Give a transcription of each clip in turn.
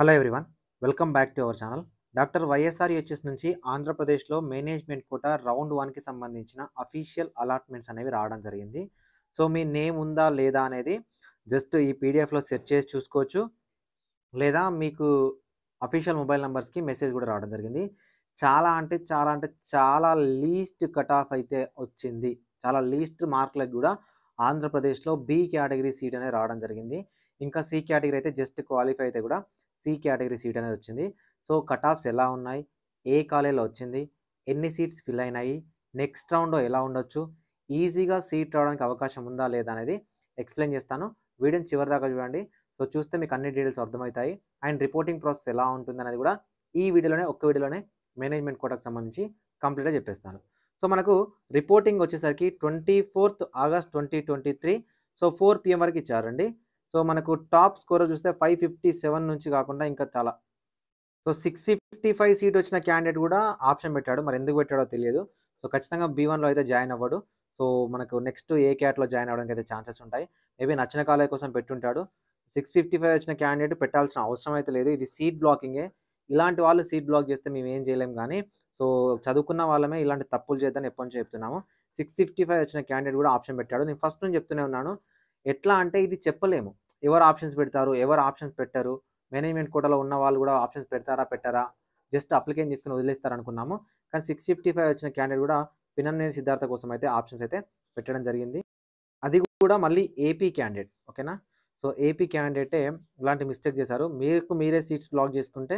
hello everyone welcome back to our channel doctor YSR UHS నుంచి ఆంధ్రప్రదేశ్లో management quota round వన్కి సంబంధించిన official allotments అనేవి రావడం జరిగింది సో మీ నేమ్ ఉందా లేదా అనేది జస్ట్ ఈ పీడిఎఫ్లో సెర్చ్ చేసి చూసుకోవచ్చు లేదా మీకు అఫీషియల్ మొబైల్ నెంబర్స్కి మెసేజ్ కూడా రావడం జరిగింది చాలా అంటే చాలా అంటే చాలా లీస్ట్ కట్ ఆఫ్ అయితే వచ్చింది చాలా లీస్ట్ మార్కులకు కూడా ఆంధ్రప్రదేశ్లో బి కేటగిరీ సీట్ అనేది రావడం జరిగింది ఇంకా సి కేటగిరీ అయితే జస్ట్ క్వాలిఫై అయితే కూడా సి కేటగిరీ సీట్ అనేది వచ్చింది సో కట్ ఆఫ్స్ ఎలా ఉన్నాయి ఏ కాలేజీలో వచ్చింది ఎన్ని సీట్స్ ఫిల్ అయినాయి నెక్స్ట్ రౌండ్ ఎలా ఉండొచ్చు ఈజీగా సీట్ రావడానికి అవకాశం ఉందా లేదా అనేది ఎక్స్ప్లెయిన్ చేస్తాను వీడియోని చివరి దాకా చూడండి సో చూస్తే మీకు అన్ని డీటెయిల్స్ అర్థమవుతాయి అండ్ రిపోర్టింగ్ ప్రాసెస్ ఎలా ఉంటుంది అనేది కూడా ఈ వీడియోలోనే ఒక్క వీడియోలోనే మేనేజ్మెంట్ కోటాకు సంబంధించి కంప్లీట్గా చెప్పేస్తాను సో మనకు రిపోర్టింగ్ వచ్చేసరికి twenty fourth August twenty twenty three so four PM వరకు ఇచ్చారండి సో మనకు టాప్ స్కోర్ చూస్తే ఫైవ్ ఫిఫ్టీ సెవెన్ నుంచి కాకుండా ఇంకా చాలా so six fifty five seat వచ్చిన క్యాండిడేట్ కూడా ఆప్షన్ పెట్టాడు మరి ఎందుకు పెట్టాడో తెలియదు సో ఖచ్చితంగా బీ వన్లో అయితే జాయిన్ అవ్వడు సో మనకు నెక్స్ట్ ఏ క్యాట్లో జాయిన్ అవ్వడానికి అయితే ఛాన్సెస్ ఉంటాయి మేబీ నచ్చిన కాలేజ్ కోసం పెట్టుంటాడు సిక్స్ ఫిఫ్టీ ఫైవ్ వచ్చిన క్యాండిడేట్ పెట్టాల్సిన అవసరం అయితే లేదు ఇది సీట్ బ్లాకింగే ఇలాంటి వాళ్ళు సీట్ బ్లాక్ చేస్తే మేము ఏం చేయలేం కానీ సో చదువుకున్న వాళ్ళమే ఇలాంటి తప్పులు చేద్దాం ఎప్పటి నుంచి చెప్తున్నాము సిక్స్ ఫిఫ్టీ ఫైవ్ వచ్చిన క్యాండిడేట్ కూడా ఆప్షన్ పెట్టాడు నేను ఫస్ట్ నుంచి చెప్తూనే ఉన్నాను ఎట్లా అంటే ఇది చెప్పలేము ఎవరు ఆప్షన్స్ పెడతారు ఎవరు ఆప్షన్స్ పెట్టారు మేనేజ్మెంట్ కోటలో ఉన్న వాళ్ళు కూడా ఆప్షన్స్ పెడతారా పెట్టారా జస్ట్ అప్లికేషన్ తీసుకుని వదిలేస్తారు అనుకున్నాము కానీ సిక్స్ ఫిఫ్టీ ఫైవ్ వచ్చిన క్యాండిడేట్ కూడా పినమ్నేని సిద్ధార్థ కోసం అయితే ఆప్షన్స్ అయితే పెట్టడం జరిగింది అది కూడా మళ్ళీ ఏపీ క్యాండిడేట్ ఓకేనా సో ఏపీ క్యాండిడేటే ఇలాంటి మిస్టేక్ చేశారు మీకు మీరే సీట్స్ బ్లాక్ చేసుకుంటే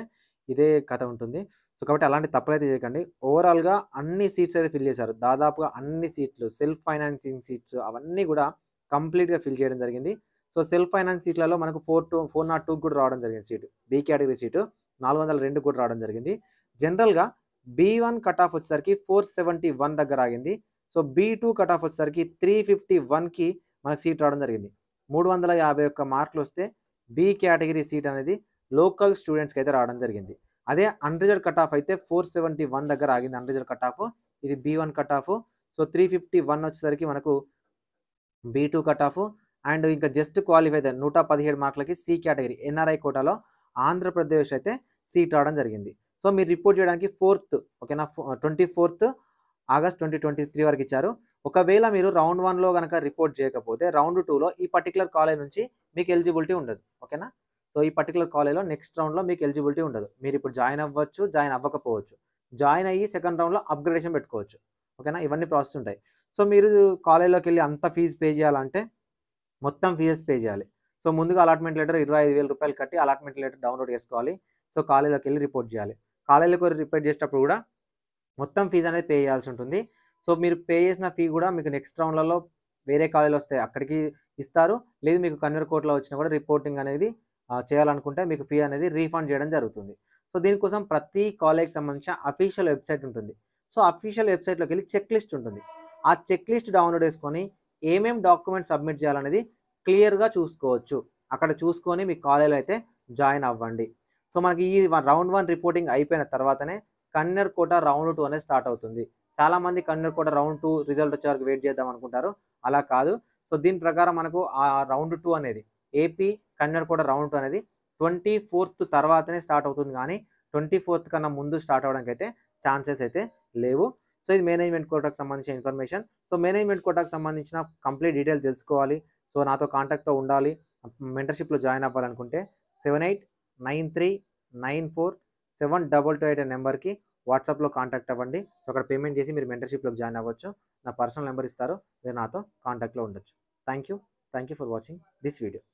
ఇదే కథ ఉంటుంది సో కాబట్టి అలాంటి తప్పులైతే చేయకండి ఓవరాల్గా అన్ని సీట్స్ అయితే ఫిల్ చేశారు దాదాపుగా అన్ని సీట్లు సెల్ఫ్ ఫైనాన్సింగ్ సీట్స్ అవన్నీ కూడా కంప్లీట్గా ఫిల్ చేయడం జరిగింది సో సెల్ఫ్ ఫైనాన్స్ సీట్లలో మనకు four two four nought two కూడా రావడం జరిగింది సీటు బీ కేటగిరీ సీటు నాలుగు వందల రెండు కూడా రావడం జరిగింది జనరల్గా బీ వన్ కట్ ఆఫ్ వచ్చేసరికి ఫోర్ సెవెంటీ వన్ దగ్గర ఆగింది so B two cut off వచ్చేసరికి త్రీ ఫిఫ్టీ వన్కి మనకు సీట్ రావడం జరిగింది మూడు వందల యాభై ఒక్క మార్కులు వస్తే బీ కేటగిరీ సీట్ అనేది లోకల్ స్టూడెంట్స్కి అయితే రావడం జరిగింది అదే అన్రిజర్వ్ కట్ ఆఫ్ అయితే ఫోర్ సెవెంటీ వన్ దగ్గర ఆగింది అన్రిజర్వ్ కట్ ఆఫ్ ఇది B one cut off so three fifty one వచ్చేసరికి మనకు B two cut off and ఇంకా జస్ట్ క్వాలిఫై అయితే నూట పదిహేడు మార్కులకి సి కేటగిరీ ఎన్ఆర్ఐ కోటాలో ఆంధ్రప్రదేశ్ అయితే సీట్ రావడం జరిగింది సో మీరు రిపోర్ట్ చేయడానికి ఫోర్త్ ఓకేనా twenty fourth August twenty twenty three వరకు ఇచ్చారు ఒకవేళ మీరు రౌండ్ వన్లో కనుక రిపోర్ట్ చేయకపోతే రౌండ్ టూలో ఈ పర్టికులర్ కాలేజ్ నుంచి మీకు ఎలిజిబిలిటీ ఉండదు ఓకేనా సో ఈ పర్టికులర్ కాలేజ్లో నెక్స్ట్ రౌండ్లో మీకు ఎలిజిబిలిటీ ఉండదు మీరు ఇప్పుడు జాయిన్ అవ్వచ్చు జాయిన్ అవ్వకపోవచ్చు జాయిన్ అయ్యి సెకండ్ రౌండ్లో అప్గ్రేడేషన్ పెట్టుకోవచ్చు ఓకేనా ఇవన్నీ ప్రాసెస్ ఉంటాయి సో మీరు కాలేజీలోకి వెళ్ళి అంత ఫీజు పే చేయాలంటే మొత్తం ఫీజెస్ పే చేయాలి సో ముందుగా అలాట్మెంట్ లెటర్ ఇరవై ఐదు వేల రూపాయలు కట్టి అలాట్మెంట్ లెటర్ డౌన్లోడ్ చేసుకోవాలి సో కాలేజీలోకి వెళ్ళి రిపోర్ట్ చేయాలి కాలేజీలోకి రిపోర్ట్ చేసేటప్పుడు కూడా మొత్తం ఫీజు అనేది పే చేయాల్సి ఉంటుంది సో మీరు పే చేసిన ఫీ కూడా మీకు నెక్స్ట్ రౌండ్లలో వేరే కాలేజీలు వస్తాయి అక్కడికి ఇస్తారు లేదు మీకు కన్నీర్ కోర్టులో వచ్చినా కూడా రిపోర్టింగ్ అనేది చేయాలనుకుంటే మీకు ఫీ అనేది రీఫండ్ చేయడం జరుగుతుంది సో దీనికోసం ప్రతి కాలేజ్కి సంబంధించిన అఫీషియల్ వెబ్సైట్ ఉంటుంది సో అఫీషియల్ వెబ్సైట్లోకి వెళ్ళి చెక్ లిస్ట్ ఉంటుంది ఆ చెక్ లిస్ట్ డౌన్లోడ్ చేసుకొని ఏమేం డాక్యుమెంట్ సబ్మిట్ చేయాలనేది క్లియర్గా చూసుకోవచ్చు అక్కడ చూసుకొని మీ కాలేజీలో అయితే జాయిన్ అవ్వండి సో మనకి ఈ రౌండ్ వన్ రిపోర్టింగ్ అయిపోయిన తర్వాతనే కన్నర్ కోట రౌండ్ టూ అనేది స్టార్ట్ అవుతుంది చాలామంది convener quota round two result వచ్చే వరకు వెయిట్ చేద్దాం అనుకుంటారు అలా కాదు సో దీని ప్రకారం మనకు ఆ రౌండ్ టూ అనేది AP convener quota round two అనేది ట్వంటీ ఫోర్త్ తర్వాతనే స్టార్ట్ అవుతుంది కానీ ట్వంటీ ఫోర్త్ కన్నా ముందు స్టార్ట్ అవడానికి అయితే ఛాన్సెస్ అయితే లేవు సో ఇది మేనేజ్మెంట్ కోటాకు సంబంధించిన ఇన్ఫర్మేషన్ సో మేనేజ్మెంట్ కోటాకు సంబంధించిన కంప్లీట్ డీటెయిల్ తెలుసుకోవాలి సో నాతో కాంటాక్ట్లో ఉండాలి మెంటర్షిప్లో జాయిన్ అవ్వాలనుకుంటే seven eight nine three nine four seven double two eight నెంబర్కి వాట్సాప్లో కాంటాక్ట్ అవ్వండి సో అక్కడ పేమెంట్ చేసి మీరు మెంటర్షిప్లో జాయిన్ అవ్వచ్చు నా పర్సనల్ నెంబర్ ఇస్తారు మీరు నాతో కాంటాక్ట్లో ఉండొచ్చు thank you thank you for watching this video